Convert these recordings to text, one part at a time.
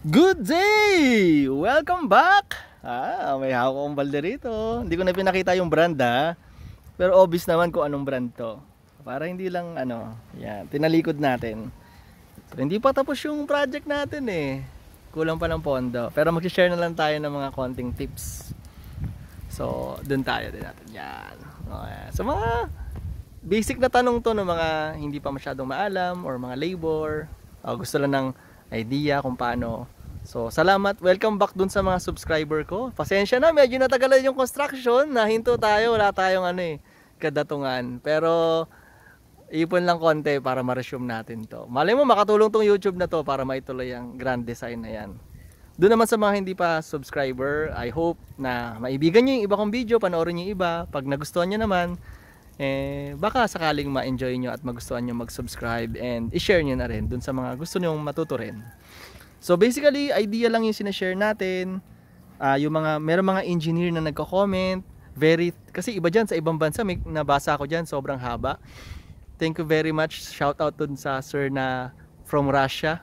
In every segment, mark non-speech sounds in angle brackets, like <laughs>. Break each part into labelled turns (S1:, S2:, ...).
S1: Good day! Welcome back! Ah, may hawak akong balde rito. Hindi ko na pinakita yung brand ha. Pero obvious naman kung anong brand to. Para hindi lang ano, yan, tinalikod natin. Pero hindi pa tapos yung project natin eh. Kulang pa ng pondo. Pero mag-share na lang tayo ng mga konting tips. So, dun tayo din natin. Yan. Okay. So, mga basic na tanong to ng mga hindi pa masyadong maalam or mga labor. O, ah, gusto lang ng idea kung paano. So, salamat. Welcome back dun sa mga subscriber ko. Pasensya na, medyo natagalan yung construction. Nahinto tayo, wala tayong ano eh, kadatungan. Pero, ipon lang konti para ma-resume natin to. Malay mo, makatulong tong YouTube na to para maituloy ang grand design na yan. Doon naman sa mga hindi pa subscriber, I hope na maibigan nyo yung iba kong video, panoorin nyo yung iba. Pag nagustuhan nyo naman, eh baka sakaling ma-enjoy nyo at magustuhan nyo mag-subscribe and i-share nyo na rin dun sa mga gusto nyong matuto rin. So basically, idea lang yung sinashare natin. Uh, yung mga, meron mga engineer na nagko-comment. Very, kasi iba dyan sa ibang bansa, may nabasa ako dyan, sobrang haba. Thank you very much. Shout out dun sa sir na from Russia.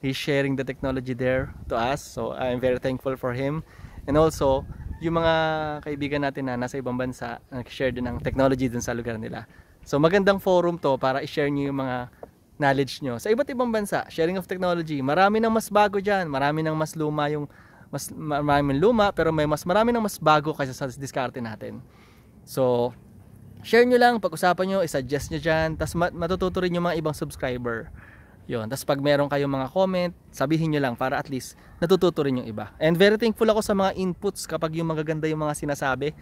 S1: He's sharing the technology there to us. So I'm very thankful for him. And also, yung mga kaibigan natin na nasa ibang bansa, nag-share din ng technology dun sa lugar nila. So magandang forum to para i-share nyo yung mga knowledge nyo. Sa iba't ibang bansa, sharing of technology, marami nang mas bago dyan, marami nang mas luma yung, mas maraming luma, pero may mas marami nang mas bago kaysa sa diskarte natin. So, share nyo lang, pag-usapan nyo, isuggest nyo dyan, tapos matututo rin yung mga ibang subscriber. Yun. Tapos pag meron kayong mga comment, sabihin nyo lang para at least natututo rin yung iba. And very thankful ako sa mga inputs kapag yung magaganda yung mga sinasabi.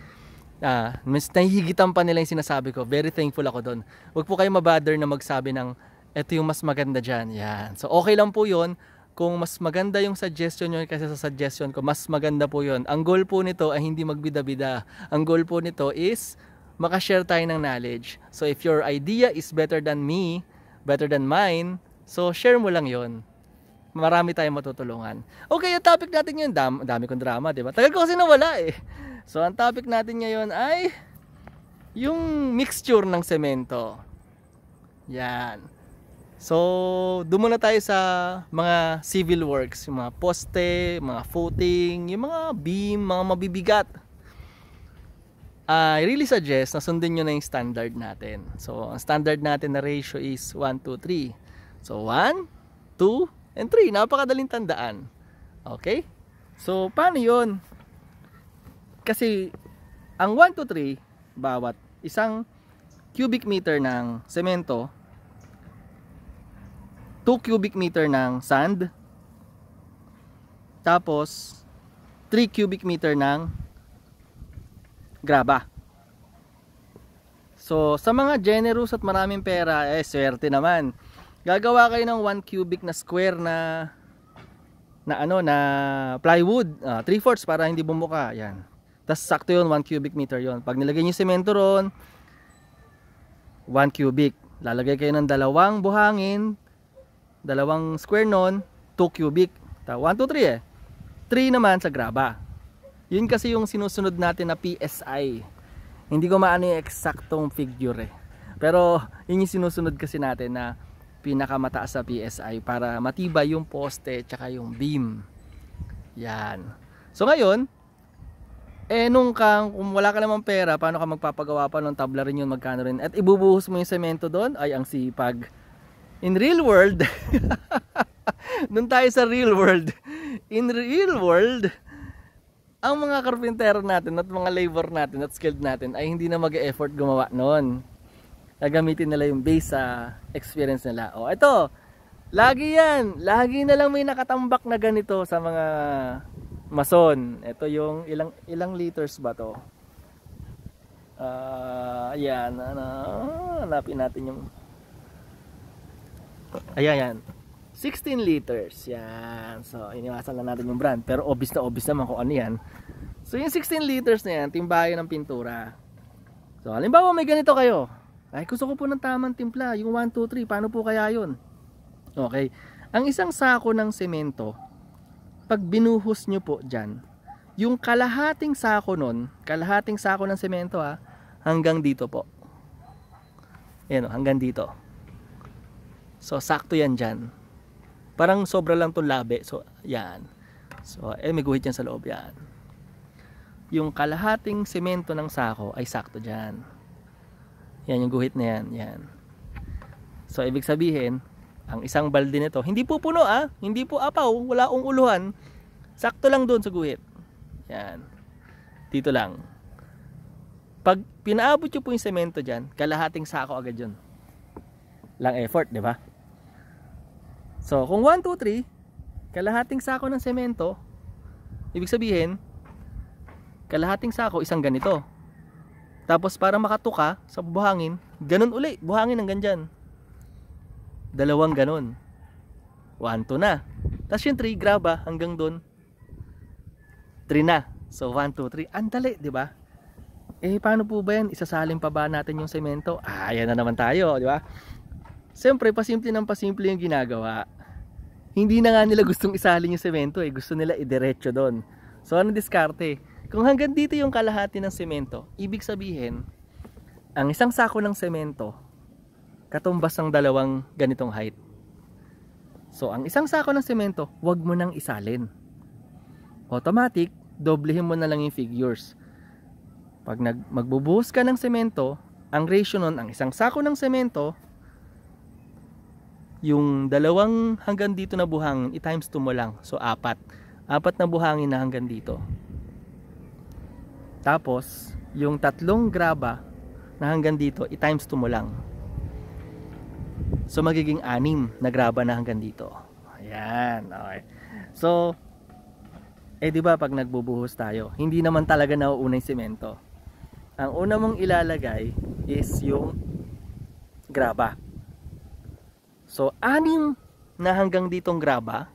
S1: Uh, mas nahihigitan pa nila yung sinasabi ko. Very thankful ako doon. Huwag po kayo mabother na magsabi ng eto yung mas maganda dyan. Yan. So okay lang po yon kung mas maganda yung suggestion nyo kasi sa suggestion ko, mas maganda po yon Ang goal po nito ay hindi magbida-bida. Ang goal po nito is makashare tayo ng knowledge. So if your idea is better than me, better than mine, So, share mo lang yon Marami tayong matutulungan. Okay, yung topic natin ngayon, dam dami kong drama, di ba? Tagal ko kasi nawala eh. So, ang topic natin ngayon ay yung mixture ng semento. Yan. So, doon na tayo sa mga civil works, yung mga poste, mga footing, yung mga beam, mga mabibigat. Uh, I really suggest na sundin nyo na yung standard natin. So, ang standard natin na ratio is 1, 2, 3. So 1, 2, and 3. Napakadaling tandaan. Okay? So paano yun? Kasi ang 1 to 3 bawat isang cubic meter ng semento 2 cubic meter ng sand tapos 3 cubic meter ng graba so sa mga generous at maraming pera eh swerte naman gagawa kayo ng 1 cubic na square na na ano na plywood uh, ah, 3 fourths para hindi bumuka yan tas sakto yun 1 cubic meter yon pag nilagay nyo semento ron 1 cubic lalagay kayo ng dalawang buhangin dalawang square nun 2 cubic 1, 2, 3 eh 3 naman sa graba yun kasi yung sinusunod natin na PSI hindi ko maano yung eksaktong figure eh pero yun yung sinusunod kasi natin na pinakamataas sa PSI para matibay yung poste tsaka yung beam yan so ngayon eh nung kang kung wala ka namang pera paano ka magpapagawa pa ng tabla rin yun magkano rin at ibubuhos mo yung semento doon ay ang sipag in real world nung <laughs> tayo sa real world in real world ang mga karpintero natin at mga labor natin at skilled natin ay hindi na mag-effort gumawa noon gagamitin nila yung base sa experience nila. O ito, lagi yan. Lagi na lang may nakatambak na ganito sa mga mason. Ito yung ilang ilang liters ba to? Uh, ayan, ano, hanapin natin yung Ayan, yan. 16 liters. Yan. So, iniwasan na natin yung brand. Pero obvious na obvious naman kung ano yan. So, yung 16 liters na yan, timbayo ng pintura. So, halimbawa may ganito kayo. Ay, gusto ko po ng tamang timpla. Yung 1, 2, 3, paano po kaya yun? Okay. Ang isang sako ng semento, pag binuhos nyo po dyan, yung kalahating sako nun, kalahating sako ng semento ha, ah, hanggang dito po. Ayan o, hanggang dito. So, sakto yan dyan. Parang sobra lang itong labi. So, yan. So, eh, may guhit yan sa loob. Yan. Yung kalahating semento ng sako ay sakto dyan. Yan yung guhit na yan. Yan. So ibig sabihin, ang isang balde nito, hindi po puno ah, hindi po apaw, wala unguluhan. Sakto lang doon sa guhit. Yan. Dito lang. Pag pinaabot nyo po yung semento dyan, kalahating sako agad yun. Lang effort, di ba? So, kung 1, 2, 3, kalahating sako ng semento, ibig sabihin, kalahating sako, isang ganito. Tapos para makatuka sa buhangin, ganun uli, buhangin hanggang dyan. Dalawang ganun. One, two na. Tapos yung three, graba hanggang dun. Three na. So one, two, three. Andali, di ba? Eh, paano po ba yan? Isasalim pa ba natin yung semento? Ah, yan na naman tayo, di ba? Siyempre, pasimple ng pasimple yung ginagawa. Hindi na nga nila gustong isalin yung semento eh. Gusto nila idiretso doon. So, ano diskarte? Kung hanggang dito yung kalahati ng semento, ibig sabihin, ang isang sako ng semento, katumbas ng dalawang ganitong height. So, ang isang sako ng semento, wag mo nang isalin. Automatic, doblehin mo na lang yung figures. Pag nag magbubuhos ka ng semento, ang ratio nun, ang isang sako ng semento, yung dalawang hanggang dito na buhangin, i-times 2 mo lang. So, apat. Apat na buhangin na hanggang dito. Tapos, yung tatlong graba na hanggang dito, i-times 2 mo lang. So, magiging anim na graba na hanggang dito. Ayan, okay. So, eh di ba pag nagbubuhos tayo, hindi naman talaga nauuna yung simento. Ang una mong ilalagay is yung graba. So, anim na hanggang ditong graba,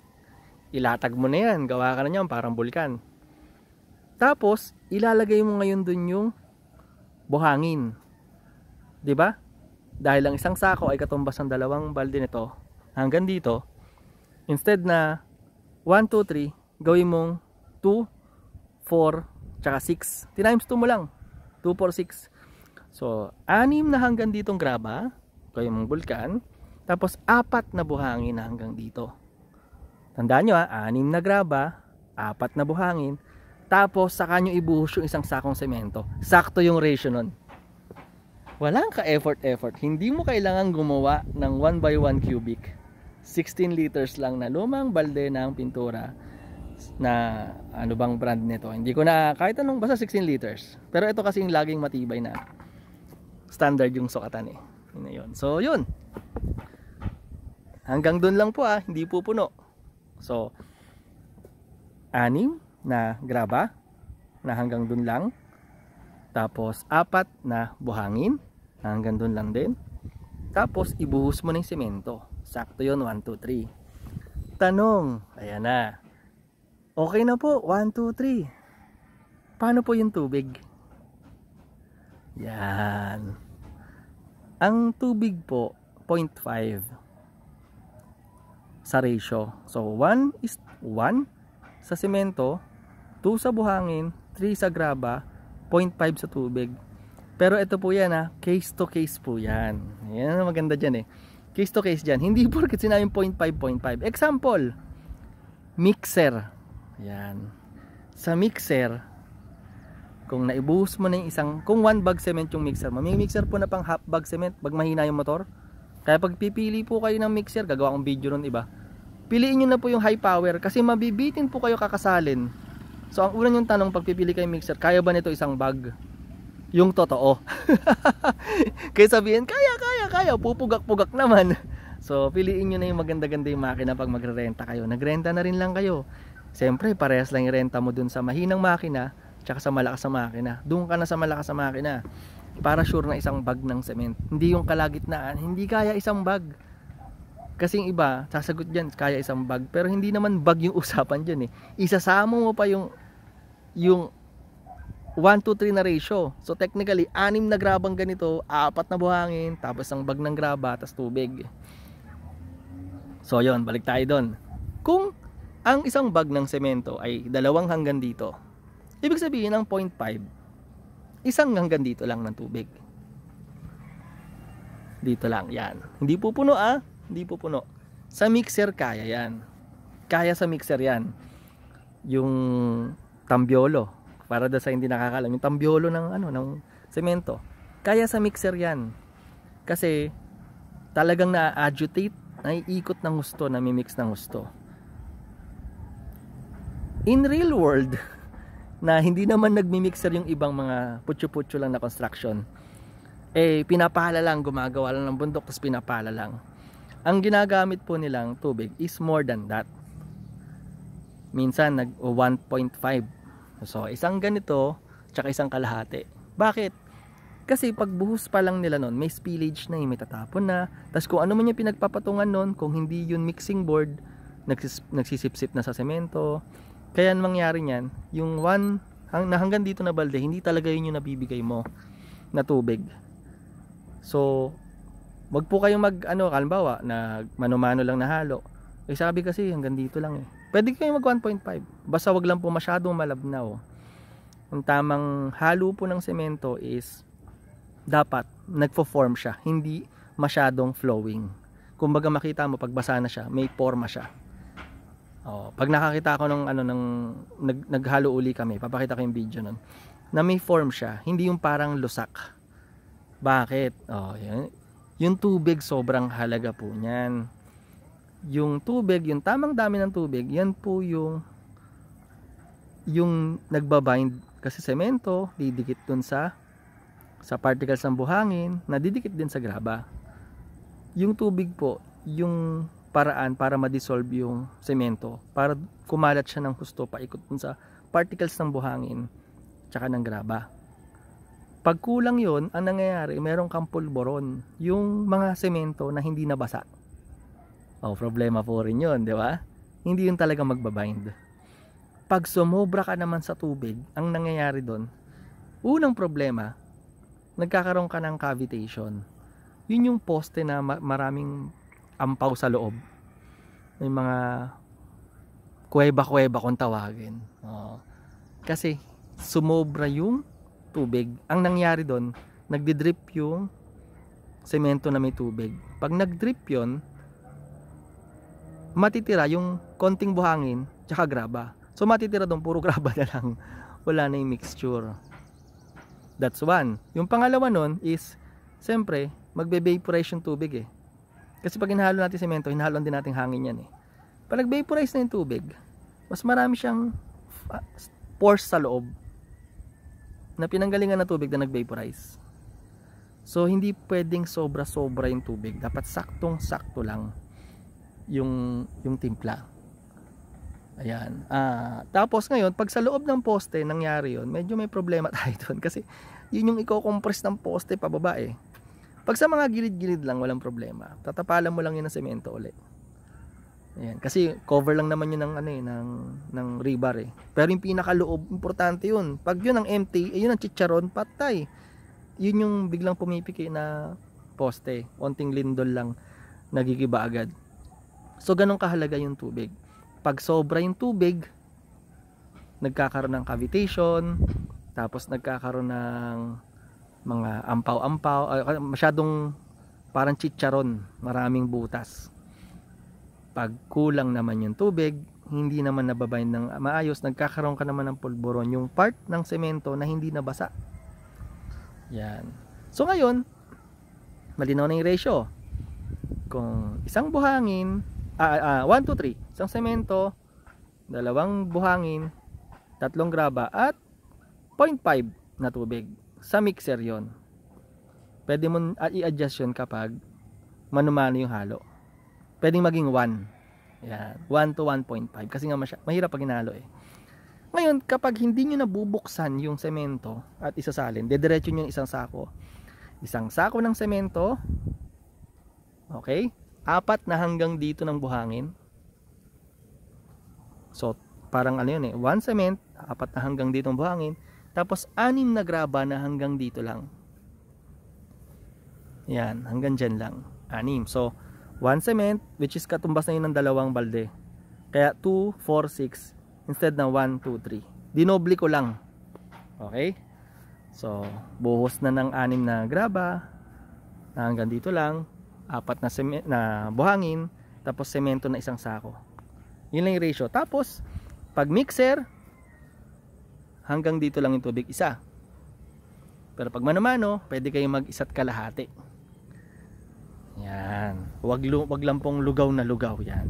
S1: ilatag mo na yan, gawa ka na niyan parang bulkan. Tapos, ilalagay mo ngayon dun yung buhangin. 'Di ba? Dahil ang isang sako ay katumbas ng dalawang balde nito hanggang dito. Instead na 1 2 3, gawin mong 2 4 tsaka 6. Tinimes 2 mo lang. 2 4 6. So, anim na hanggang ditong graba, gawin mong bulkan. Tapos apat na buhangin na hanggang dito. Tandaan nyo ha, anim na graba, apat na buhangin, tapos saka nyo ibuhos yung isang sakong semento. Sakto yung ratio nun. Walang ka-effort-effort. Hindi mo kailangan gumawa ng 1 by 1 cubic. 16 liters lang na lumang balde ng pintura na ano bang brand nito. Hindi ko na kahit anong basta 16 liters. Pero ito kasi yung laging matibay na standard yung sukatan eh. Yun yun. So yun. Hanggang doon lang po ah, hindi po puno. So anim na graba na hanggang dun lang. Tapos apat na buhangin na hanggang dun lang din. Tapos ibuhos mo ng semento. Sakto 'yon, 1 2 3. Tanong, ayan na. Okay na po, 1 2 3. Paano po yung tubig? Yan. Ang tubig po 0.5 sa ratio. So 1 is 1 sa semento 2 sa buhangin, 3 sa graba, 0.5 sa tubig. Pero ito po yan ha, ah. case to case po yan. Yan ang maganda dyan eh. Case to case dyan. Hindi <laughs> porket sinabing 0.5, 0.5. Example, mixer. Yan. Sa mixer, kung naibuhos mo na yung isang, kung one bag cement yung mixer mo, may mixer po na pang half bag cement, pag mahina yung motor. Kaya pag pipili po kayo ng mixer, gagawa kong video nun iba, piliin nyo na po yung high power kasi mabibitin po kayo kakasalin So ang unang yung tanong pagpipili kay mixer, kaya ba nito isang bag? Yung totoo. <laughs> Kaya sabihin, kaya, kaya, kaya, pupugak-pugak naman. <laughs> So piliin nyo na yung maganda-ganda yung makina pag magrerenta renta kayo. Nagrenta na rin lang kayo. Siyempre, parehas lang yung renta mo dun sa mahinang makina tsaka sa malakas na makina. Doon ka na sa malakas na makina para sure na isang bag ng cement. Hindi yung kalagitnaan, hindi kaya isang bag. Kasi yung iba, sasagot dyan, kaya isang bag. Pero hindi naman bag yung <laughs> usapan dyan eh. Isasama mo pa yung, yung 1, 2, 3 na ratio. So technically, anim na grabang ganito, apat na buhangin, tapos ang bag ng graba, tapos tubig. So yon balik tayo doon. Kung ang isang bag ng semento ay dalawang hanggang dito, ibig sabihin ang 0.5, isang hanggang dito lang ng tubig. Dito lang, yan. Hindi pupuno ah, hindi po puno. Sa mixer kaya 'yan. Kaya sa mixer 'yan. Yung tambiolo para da sa hindi nakakalam yung tambiolo ng ano ng semento. Kaya sa mixer 'yan. Kasi talagang na-agitate, naiikot ng gusto, nami-mix ng gusto. In real world, <laughs> na hindi naman nagmi-mixer yung ibang mga putyo-putyo lang na construction eh pinapahala lang gumagawa lang ng bundok tapos pinapahala lang ang ginagamit po nilang tubig is more than that. Minsan nag 1.5. So isang ganito tsaka isang kalahati. Bakit? Kasi pagbuhos pa lang nila nun, may spillage na, eh, may tatapon na. tas kung ano man yung pinagpapatungan nun, kung hindi yun mixing board, nagsis nagsisipsip na sa semento. Kaya mangyari niyan, yung 1 hang, na hanggang dito na balde, hindi talaga yun yung nabibigay mo na tubig. So, Wag po kayong mag ano, halimbawa na mano-mano lang nahalo. Eh sabi kasi hanggang dito lang eh. Pwede kayong mag 1.5. Basta wag lang po masyadong malabnaw. Oh. Ang tamang halo po ng semento is dapat nagfo-form siya, hindi masyadong flowing. Kumbaga makita mo pagbasa na siya, may forma siya. Oh, pag nakakita ko ng ano ng nag, naghalo uli kami, papakita ko yung video nun na may form siya, hindi yung parang lusak. Bakit? Oh, yun yung tubig sobrang halaga po niyan yung tubig, yung tamang dami ng tubig, yan po yung yung nagbabind kasi semento, didikit dun sa sa particles ng buhangin, na didikit din sa graba. Yung tubig po, yung paraan para ma-dissolve yung semento, para kumalat siya ng husto paikot dun sa particles ng buhangin tsaka ng graba. Pag kulang yon ang nangyayari, meron kang pulboron. Yung mga semento na hindi nabasa. Oh, problema po rin yun, di ba? Hindi yun talaga magbabind. Pag sumobra ka naman sa tubig, ang nangyayari doon, unang problema, nagkakaroon ka ng cavitation. Yun yung poste na maraming ampaw sa loob. May mga kuweba-kuweba kung tawagin. Oh. Kasi sumobra yung tubig. Ang nangyari doon, nagdi-drip yung semento na may tubig. Pag nag-drip 'yon, matitira yung konting buhangin tsaka graba. So matitira doon puro <laughs> graba na lang. Wala na yung mixture. That's one. Yung pangalawa nun is, siyempre, magbe-vaporize yung tubig eh. Kasi pag hinahalo natin semento, hinahalo din natin hangin yan eh. Pag nag-vaporize na yung tubig, mas marami siyang ah, force sa loob na pinanggalingan ng tubig na nag-vaporize. So hindi pwedeng sobra-sobra yung tubig, dapat saktong-sakto lang yung yung timpla. Ayan. Ah, tapos ngayon, pag sa loob ng poste nangyari 'yon, medyo may problema <laughs> tayo doon kasi yun yung i compress ng poste pababa eh. Pag sa mga gilid-gilid lang walang problema. Tatapalan mo lang yun ng semento ulit. Ayan. Kasi cover lang naman yun ng, ano, eh, ng, ng rebar eh. Pero yung pinakaloob, importante yun. Pag yun ang empty, eh, yun ang chicharon, patay. Yun yung biglang pumipiki na poste. Konting lindol lang, nagigiba agad. So ganun kahalaga yung tubig. Pag sobra yung tubig, nagkakaroon ng cavitation, tapos nagkakaroon ng mga ampaw-ampaw, masyadong parang chicharon, maraming butas. Pag kulang naman yung tubig, hindi naman nababind ng maayos, nagkakaroon ka naman ng pulburon yung part ng semento na hindi nabasa. Yan. So ngayon, malinaw na yung ratio. Kung isang buhangin, 1, 2, 3, isang semento, dalawang buhangin, tatlong graba, at 0.5 na tubig. Sa mixer yon Pwede mo ah, i-adjust yun kapag manumano yung halo pwedeng maging 1. Yan, 1 to 1.5 kasi nga masya, mahirap pag hinalo eh. Ngayon, kapag hindi nyo nabubuksan yung semento at isasalin, dediretso nyo yung isang sako. Isang sako ng semento, okay, apat na hanggang dito ng buhangin. So, parang ano yun eh, one cement, apat na hanggang dito ng buhangin, tapos anim na graba na hanggang dito lang. Yan, hanggang dyan lang. Anim. So, 1 cement which is katumbas na yun ng dalawang balde kaya 2, 4, 6 instead ng 1, 2, 3 dinoble ko lang okay so buhos na ng 6 na graba na hanggang dito lang apat na, na buhangin tapos semento na isang sako yun lang yung ratio tapos pag mixer hanggang dito lang yung tubig isa pero pag mano-mano pwede kayong mag isa't kalahati yan. Wag, wag lang lugaw na lugaw yan.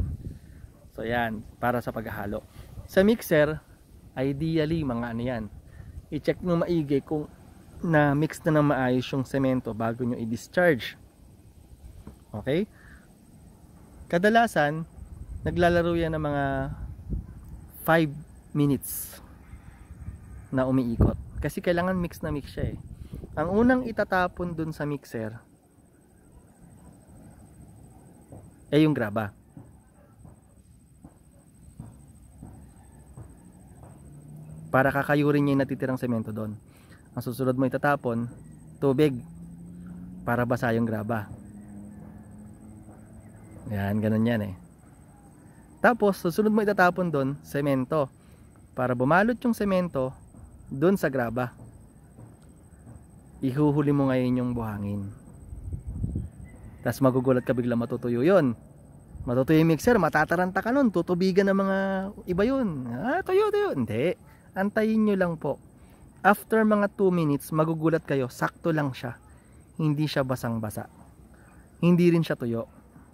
S1: So yan, para sa paghahalo. Sa mixer, ideally mga ano yan. I-check nyo maigi kung na mix na ng maayos yung semento bago nyo i-discharge. Okay? Kadalasan, naglalaro yan ng mga 5 minutes na umiikot. Kasi kailangan mix na mix siya eh. Ang unang itatapon dun sa mixer eh yung graba para kakayurin niya yung natitirang semento doon ang susunod mo itatapon tubig para basa yung graba yan ganun yan eh tapos susunod mo itatapon doon semento para bumalot yung semento doon sa graba ihuhuli mo ngayon yung buhangin tapos magugulat ka bigla matutuyo yun. Matutuyo yung mixer, matataranta ka nun, tutubigan ng mga iba yun. Ah, tuyo, tuyo. Hindi. Antayin nyo lang po. After mga 2 minutes, magugulat kayo, sakto lang siya. Hindi siya basang-basa. Hindi rin siya tuyo.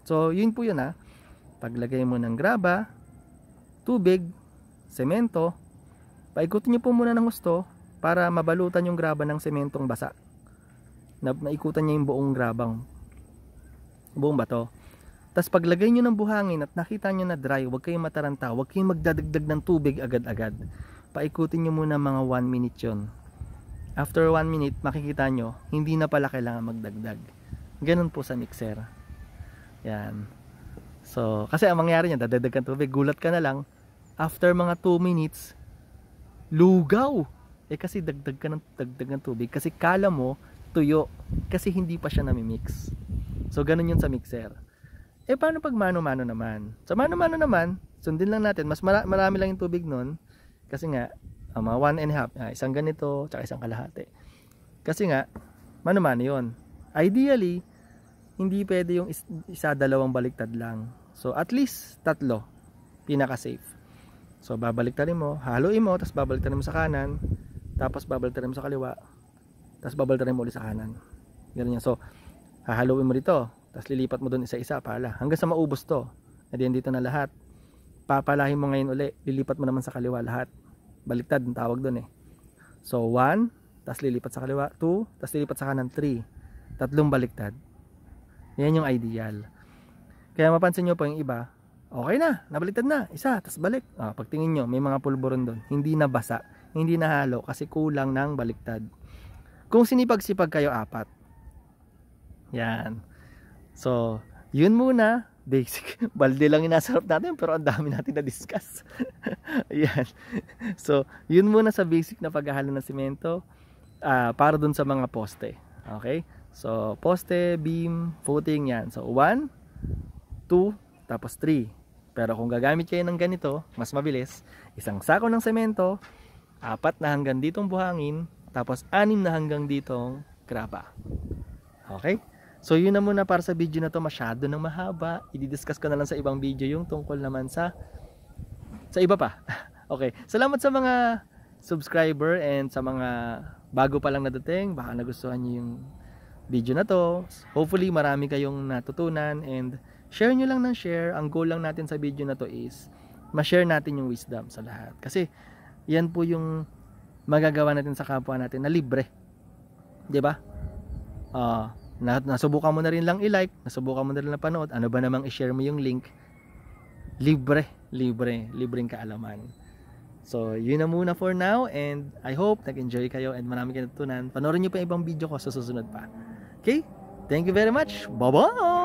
S1: So, yun po yun ha. Ah. Paglagay mo ng graba, tubig, semento, paikutin nyo po muna ng gusto para mabalutan yung graba ng sementong basa. Na, maikutan niya yung buong grabang buong bato tapos paglagay nyo ng buhangin at nakita nyo na dry huwag kayong mataranta huwag kayong magdadagdag ng tubig agad-agad paikutin nyo muna mga 1 minute yon after 1 minute makikita nyo hindi na pala kailangan magdagdag ganun po sa mixer yan so kasi ang mangyari nyan dadagdag ng tubig gulat ka na lang after mga 2 minutes lugaw eh kasi dagdag ka ng dagdag ng tubig kasi kala mo tuyo kasi hindi pa siya namimix So, ganun yun sa mixer. Eh, paano pag mano-mano naman? Sa mano-mano naman, sundin lang natin. Mas mara marami lang yung tubig nun. Kasi nga, uh, mga one and a half. Uh, isang ganito, tsaka isang kalahati. Kasi nga, mano-mano yun. Ideally, hindi pwede yung is isa, dalawang baliktad lang. So, at least tatlo. Pinaka-safe. So, babaliktarin mo. Haluin mo, tapos babaliktarin mo sa kanan. Tapos babaliktarin mo sa kaliwa. Tapos babaliktarin mo ulit sa kanan. Ganun yan. So, hahaluin mo dito tapos lilipat mo dun isa-isa pala hanggang sa maubos to at yan dito na lahat papalahin mo ngayon uli lilipat mo naman sa kaliwa lahat baliktad ang tawag doon eh so 1 tapos lilipat sa kaliwa 2 tapos lilipat sa kanan 3 tatlong baliktad yan yung ideal kaya mapansin nyo po yung iba okay na nabaliktad na isa tapos balik ah, pagtingin nyo may mga pulburon doon hindi nabasa hindi nahalo kasi kulang ng baliktad kung sinipag-sipag kayo apat yan. So, yun muna. Basic. <laughs> Balde lang inasarap natin pero ang dami natin na-discuss. <laughs> Yan. So, yun muna sa basic na paghahalo ng simento uh, para dun sa mga poste. Okay? So, poste, beam, footing, yan. So, 1, 2, tapos 3. Pero kung gagamit kayo ng ganito, mas mabilis, isang sako ng semento, apat na hanggang ditong buhangin, tapos anim na hanggang ditong graba. Okay? So yun na muna para sa video na to masyado nang mahaba. I-discuss ko na lang sa ibang video yung tungkol naman sa sa iba pa. <laughs> okay. Salamat sa mga subscriber and sa mga bago pa lang nadating. Baka nagustuhan niyo yung video na to. Hopefully marami kayong natutunan and share nyo lang ng share. Ang goal lang natin sa video na to is ma-share natin yung wisdom sa lahat. Kasi yan po yung magagawa natin sa kapwa natin na libre. 'Di ba? Ah. Uh, na, nasubukan mo na rin lang i-like, nasubukan mo na rin na panood, ano ba namang i-share mo yung link, libre, libre, libreng kaalaman. So, yun na muna for now and I hope nag-enjoy kayo and marami kayo natutunan. Panoorin nyo pa ibang video ko sa susunod pa. Okay? Thank you very much. Bye-bye!